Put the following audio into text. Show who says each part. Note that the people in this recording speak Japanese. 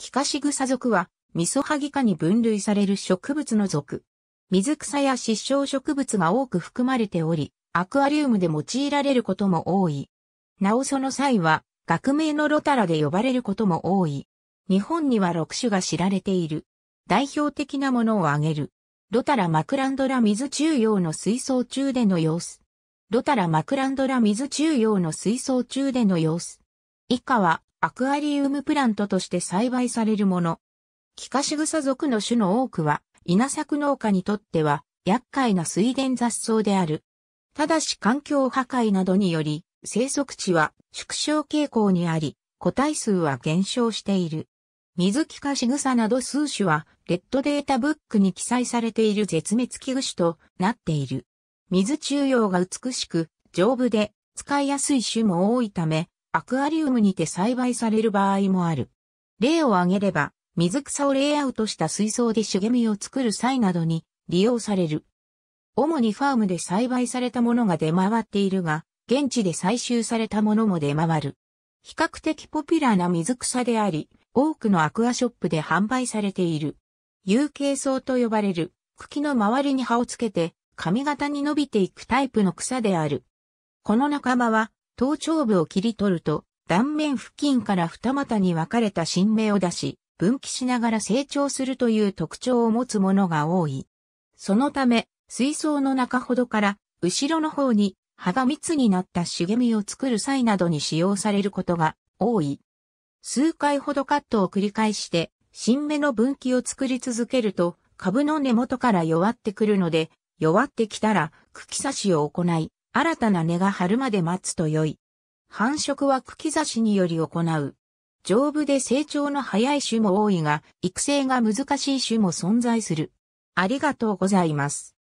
Speaker 1: キカシグサ属は、ミソハギ科に分類される植物の属。水草や失笑植物が多く含まれており、アクアリウムで用いられることも多い。なおその際は、学名のロタラで呼ばれることも多い。日本には6種が知られている。代表的なものを挙げる。ロタラマクランドラ水中用の水槽中での様子。ロタラマクランドラ水中用の水槽中での様子。以下は、アクアリウムプラントとして栽培されるもの。キカシグサ属の種の多くは、稲作農家にとっては、厄介な水田雑草である。ただし環境破壊などにより、生息地は縮小傾向にあり、個体数は減少している。水キカシグサなど数種は、レッドデータブックに記載されている絶滅危惧種となっている。水中用が美しく、丈夫で、使いやすい種も多いため、アクアリウムにて栽培される場合もある。例を挙げれば、水草をレイアウトした水槽で茂みを作る際などに利用される。主にファームで栽培されたものが出回っているが、現地で採集されたものも出回る。比較的ポピュラーな水草であり、多くのアクアショップで販売されている。有形草と呼ばれる、茎の周りに葉をつけて、髪型に伸びていくタイプの草である。この仲間は、頭頂部を切り取ると、断面付近から二股に分かれた新芽を出し、分岐しながら成長するという特徴を持つものが多い。そのため、水槽の中ほどから、後ろの方に葉が密になった茂みを作る際などに使用されることが多い。数回ほどカットを繰り返して、新芽の分岐を作り続けると、株の根元から弱ってくるので、弱ってきたら、茎差しを行い、新たな根が張るまで待つと良い。繁殖は茎刺しにより行う。丈夫で成長の早い種も多いが、育成が難しい種も存在する。ありがとうございます。